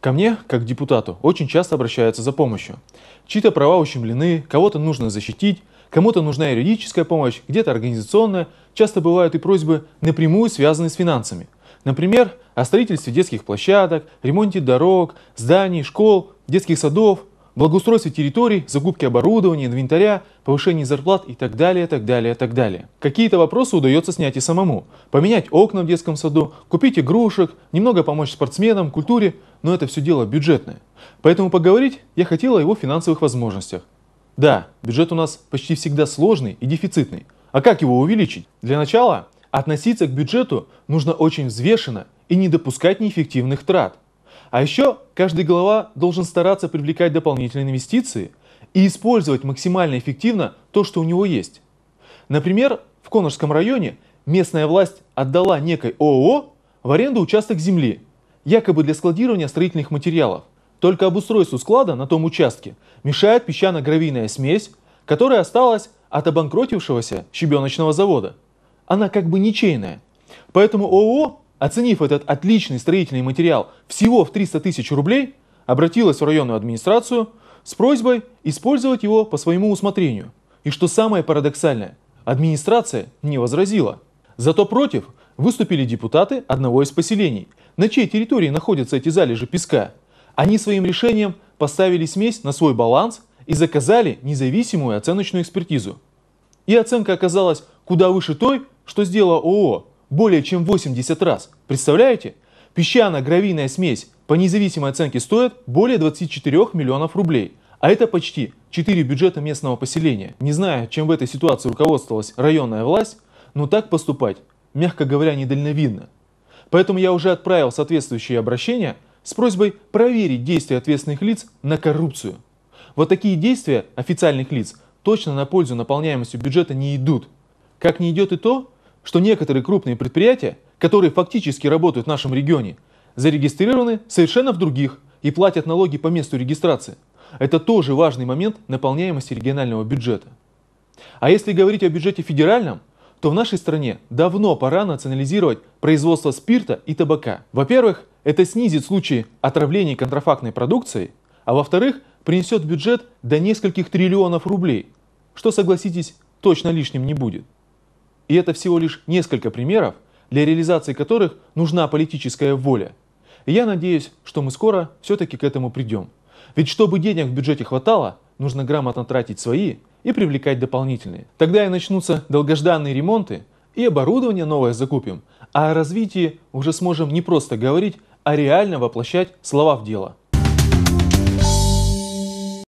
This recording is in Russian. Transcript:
Ко мне, как депутату, очень часто обращаются за помощью. Чьи-то права ущемлены, кого-то нужно защитить, кому-то нужна юридическая помощь, где-то организационная. Часто бывают и просьбы, напрямую связанные с финансами. Например, о строительстве детских площадок, ремонте дорог, зданий, школ, детских садов – благоустройстве территорий, закупке оборудования, инвентаря, повышении зарплат и так далее, так далее, так далее. Какие-то вопросы удается снять и самому. Поменять окна в детском саду, купить игрушек, немного помочь спортсменам, культуре, но это все дело бюджетное. Поэтому поговорить я хотела о его финансовых возможностях. Да, бюджет у нас почти всегда сложный и дефицитный. А как его увеличить? Для начала относиться к бюджету нужно очень взвешенно и не допускать неэффективных трат – а еще каждый глава должен стараться привлекать дополнительные инвестиции и использовать максимально эффективно то, что у него есть. Например, в Конорском районе местная власть отдала некой ООО в аренду участок земли, якобы для складирования строительных материалов. Только обустройству склада на том участке мешает песчано-гравийная смесь, которая осталась от обанкротившегося щебеночного завода. Она как бы ничейная. Поэтому ООО Оценив этот отличный строительный материал всего в 300 тысяч рублей, обратилась в районную администрацию с просьбой использовать его по своему усмотрению. И что самое парадоксальное, администрация не возразила. Зато против выступили депутаты одного из поселений, на чьей территории находятся эти залежи песка. Они своим решением поставили смесь на свой баланс и заказали независимую оценочную экспертизу. И оценка оказалась куда выше той, что сделала ООО более чем 80 раз. Представляете? Песчано-гравийная смесь по независимой оценке стоит более 24 миллионов рублей. А это почти 4 бюджета местного поселения. Не знаю, чем в этой ситуации руководствовалась районная власть, но так поступать, мягко говоря, недальновидно. Поэтому я уже отправил соответствующие обращения с просьбой проверить действия ответственных лиц на коррупцию. Вот такие действия официальных лиц точно на пользу наполняемости бюджета не идут. Как не идет и то, что некоторые крупные предприятия, которые фактически работают в нашем регионе, зарегистрированы совершенно в других и платят налоги по месту регистрации. Это тоже важный момент наполняемости регионального бюджета. А если говорить о бюджете федеральном, то в нашей стране давно пора национализировать производство спирта и табака. Во-первых, это снизит случаи отравлений контрафактной продукцией, а во-вторых, принесет бюджет до нескольких триллионов рублей, что, согласитесь, точно лишним не будет. И это всего лишь несколько примеров, для реализации которых нужна политическая воля. И я надеюсь, что мы скоро все-таки к этому придем. Ведь чтобы денег в бюджете хватало, нужно грамотно тратить свои и привлекать дополнительные. Тогда и начнутся долгожданные ремонты, и оборудование новое закупим, а о развитии уже сможем не просто говорить, а реально воплощать слова в дело.